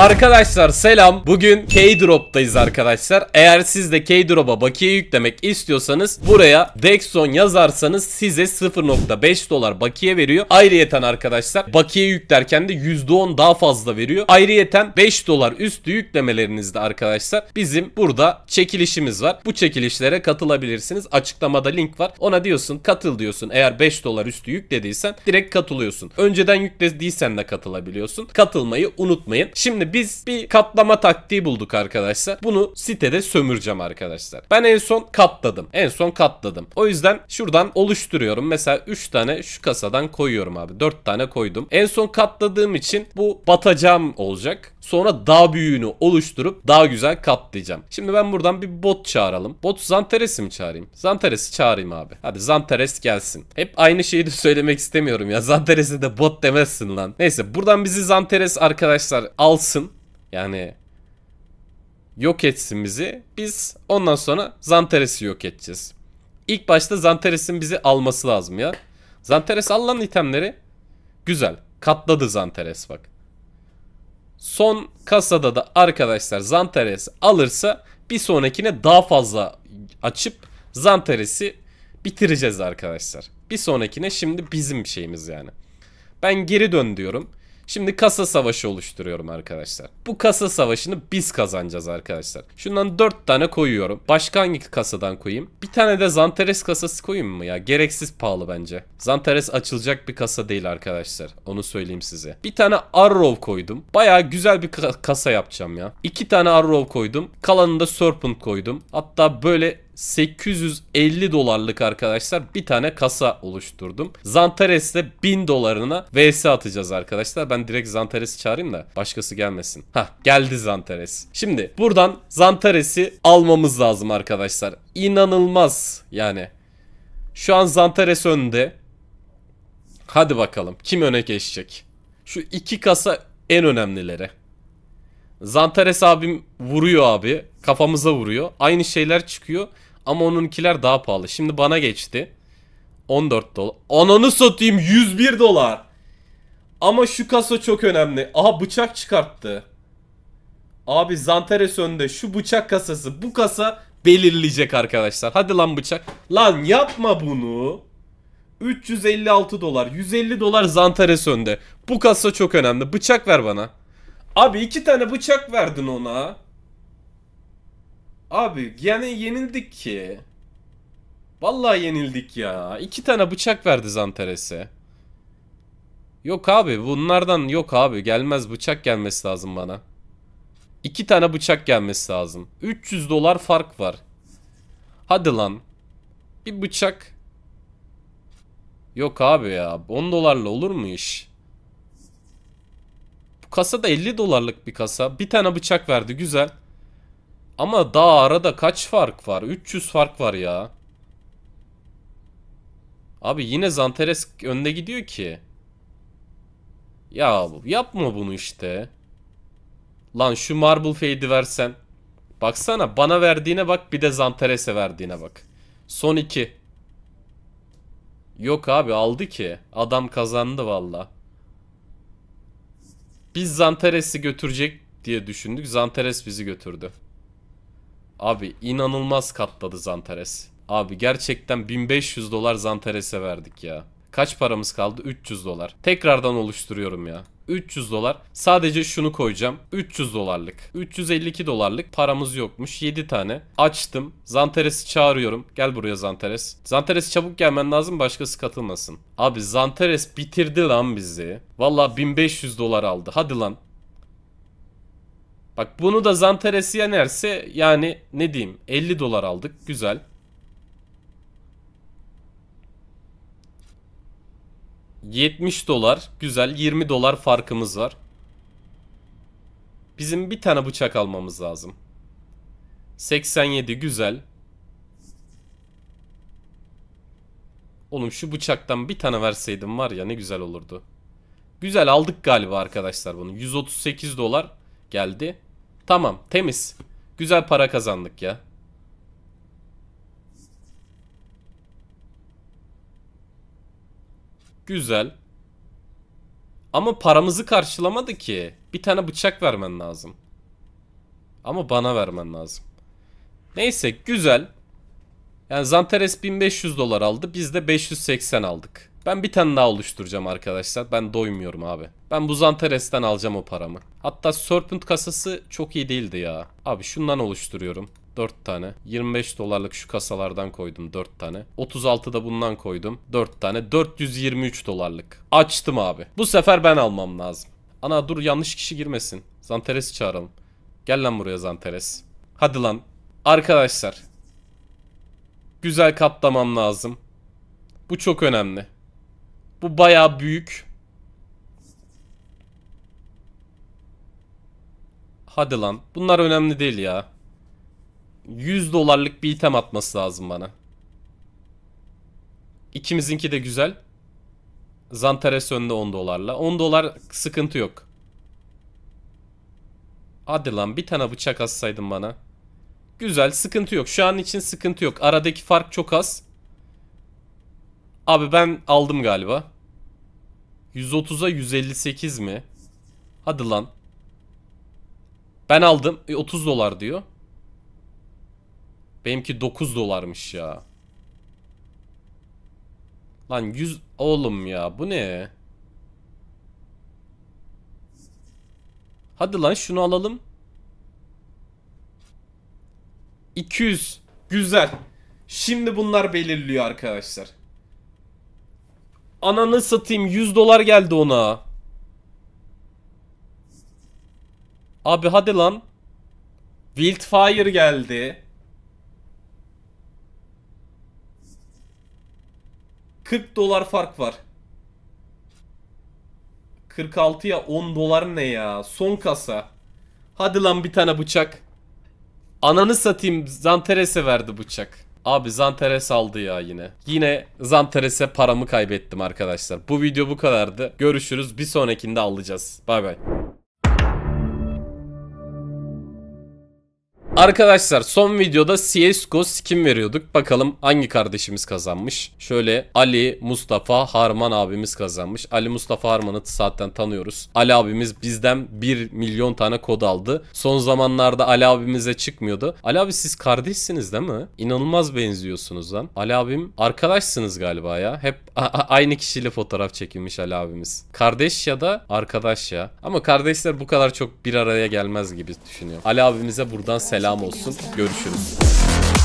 Arkadaşlar selam. Bugün K-Drop'tayız arkadaşlar. Eğer siz de K-Drop'a bakiye yüklemek istiyorsanız buraya Dexon yazarsanız size 0.5 dolar bakiye veriyor. Ayrıyeten arkadaşlar bakiye yüklerken de %10 daha fazla veriyor. Ayrıyeten 5 dolar üstü yüklemelerinizde arkadaşlar bizim burada çekilişimiz var. Bu çekilişlere katılabilirsiniz. Açıklamada link var. Ona diyorsun katıl diyorsun. Eğer 5 dolar üstü yüklediysen direkt katılıyorsun. Önceden yüklediysen de katılabiliyorsun. Katılmayı unutmayın. Şimdi biz bir katlama taktiği bulduk arkadaşlar. Bunu sitede sömüreceğim arkadaşlar. Ben en son katladım. En son katladım. O yüzden şuradan oluşturuyorum. Mesela 3 tane şu kasadan koyuyorum abi. 4 tane koydum. En son katladığım için bu batacağım olacak. Sonra daha büyüğünü oluşturup daha güzel katlayacağım. Şimdi ben buradan bir bot çağıralım. Bot Zanteres'i mi çağırayım? Zanteres'i çağırayım abi. Hadi Zanteres gelsin. Hep aynı şeyi de söylemek istemiyorum ya. Zanteres'e de bot demezsin lan. Neyse buradan bizi Zanteres arkadaşlar alsın. Yani yok etsin bizi. Biz ondan sonra Zanteres'i yok edeceğiz. İlk başta Zanteres'in bizi alması lazım ya. Zanteres al lan itemleri. Güzel. Katladı Zanteres bak. Son kasada da arkadaşlar Zantares alırsa bir sonrakine daha fazla açıp Zantares'i bitireceğiz arkadaşlar. Bir sonrakine şimdi bizim şeyimiz yani. Ben geri dön diyorum. Şimdi kasa savaşı oluşturuyorum arkadaşlar. Bu kasa savaşını biz kazanacağız arkadaşlar. Şundan 4 tane koyuyorum. Başka hangi kasadan koyayım? Bir tane de Zanteres kasası koyayım mı ya? Gereksiz pahalı bence. Zanteres açılacak bir kasa değil arkadaşlar. Onu söyleyeyim size. Bir tane Arrow koydum. Baya güzel bir kasa yapacağım ya. İki tane Arrow koydum. Kalanında Serpent koydum. Hatta böyle 850 dolarlık arkadaşlar bir tane kasa oluşturdum. Zantares'te 1000 dolarına VS atacağız arkadaşlar. Ben direkt Zantares'i çağırayım da başkası gelmesin. Ha geldi Zantares. Şimdi buradan Zantares'i almamız lazım arkadaşlar. İnanılmaz yani. Şu an Zantares önde. Hadi bakalım kim öne geçecek? Şu iki kasa en önemlileri. Zantares abim vuruyor abi kafamıza vuruyor. Aynı şeyler çıkıyor ama onunkiler daha pahalı. Şimdi bana geçti. 14 dolar. Ananı satayım 101 dolar. Ama şu kasa çok önemli. Aha bıçak çıkarttı. Abi Zanteres önde. Şu bıçak kasası. Bu kasa belirleyecek arkadaşlar. Hadi lan bıçak. Lan yapma bunu. 356 dolar. 150 dolar Zantares önde. Bu kasa çok önemli. Bıçak ver bana. Abi iki tane bıçak verdin ona. Abi yani yenildik ki. Vallahi yenildik ya. İki tane bıçak verdi Zanteres'e. Yok abi bunlardan yok abi. Gelmez bıçak gelmesi lazım bana. İki tane bıçak gelmesi lazım. 300 dolar fark var. Hadi lan. Bir bıçak. Yok abi ya. 10 dolarla olur mu iş? Bu kasa da 50 dolarlık bir kasa. Bir tane bıçak verdi. Güzel. Ama daha arada kaç fark var? 300 fark var ya. Abi yine Zanteres önde gidiyor ki. Ya yapma bunu işte. Lan şu Marble Fade'i versen. Baksana bana verdiğine bak bir de Zanteres'e verdiğine bak. Son iki. Yok abi aldı ki. Adam kazandı valla. Biz Zanteres'i götürecek diye düşündük. Zanteres bizi götürdü. Abi inanılmaz katladı Zantares. Abi gerçekten 1500 dolar Zantares'e verdik ya. Kaç paramız kaldı? 300 dolar. Tekrardan oluşturuyorum ya. 300 dolar. Sadece şunu koyacağım. 300 dolarlık. 352 dolarlık paramız yokmuş. 7 tane. Açtım. Zanteres'i çağırıyorum. Gel buraya Zanteres. Zanteres çabuk gelmen lazım başkası katılmasın. Abi Zanteres bitirdi lan bizi. Valla 1500 dolar aldı. Hadi lan. Bak bunu da Zantares yenerse yani ne diyeyim 50 dolar aldık güzel. ...70 dolar... ...güzel 20 dolar farkımız var. Bizim bir tane bıçak almamız lazım. 87 güzel. Oğlum şu bıçaktan bir tane verseydim var ya ne güzel olurdu. Güzel aldık galiba arkadaşlar bunu. 138 dolar geldi. Tamam temiz. Güzel para kazandık ya. Güzel. Ama paramızı karşılamadı ki. Bir tane bıçak vermen lazım. Ama bana vermen lazım. Neyse güzel. Yani Zanteres 1500 dolar aldı. Biz de 580 aldık. Ben bir tane daha oluşturacağım arkadaşlar. Ben doymuyorum abi. Ben bu Zantares'ten alacağım o paramı. Hatta Serpent kasası çok iyi değildi ya. Abi şundan oluşturuyorum. 4 tane. 25 dolarlık şu kasalardan koydum 4 tane. 36 da bundan koydum 4 tane. 423 dolarlık. Açtım abi. Bu sefer ben almam lazım. Ana dur yanlış kişi girmesin. Zanteres'i çağıralım. Gel lan buraya Zanteres. Hadi lan. Arkadaşlar. Güzel katlamam lazım. Bu çok önemli. Bu baya büyük. Hadi lan. Bunlar önemli değil ya. 100 dolarlık bir item atması lazım bana. İkimizinki de güzel. Zantares önde 10 dolarla. 10 dolar sıkıntı yok. Hadi lan bir tane bıçak assaydın bana. Güzel sıkıntı yok. Şu an için sıkıntı yok. Aradaki fark çok az. Abi ben aldım galiba. 130'a 158 mi? Hadi lan. Ben aldım. E, 30 dolar diyor. Benimki 9 dolarmış ya. Lan 100 oğlum ya bu ne? Hadi lan şunu alalım. 200 güzel. Şimdi bunlar belirliyor arkadaşlar. Ananı satayım 100 dolar geldi ona. Abi hadi lan. Wildfire geldi. Kırk dolar fark var. ya 10 dolar ne ya? Son kasa. Hadi lan bir tane bıçak. Ananı satayım Zanteres'e verdi bıçak. Abi Zanteres aldı ya yine. Yine Zanteres'e paramı kaybettim arkadaşlar. Bu video bu kadardı. Görüşürüz. Bir sonrakinde alacağız. Bay bay. Arkadaşlar son videoda CSGO skin veriyorduk. Bakalım hangi kardeşimiz kazanmış. Şöyle Ali Mustafa Harman abimiz kazanmış. Ali Mustafa Harman'ı zaten tanıyoruz. Ali abimiz bizden 1 milyon tane kod aldı. Son zamanlarda Ali abimize çıkmıyordu. Ali abi siz kardeşsiniz değil mi? İnanılmaz benziyorsunuz lan. Ali abim arkadaşsınız galiba ya. Hep aynı kişiyle fotoğraf çekilmiş Ali abimiz. Kardeş ya da arkadaş ya. Ama kardeşler bu kadar çok bir araya gelmez gibi düşünüyorum. Ali abimize buradan selam selam olsun. Görüşürüz.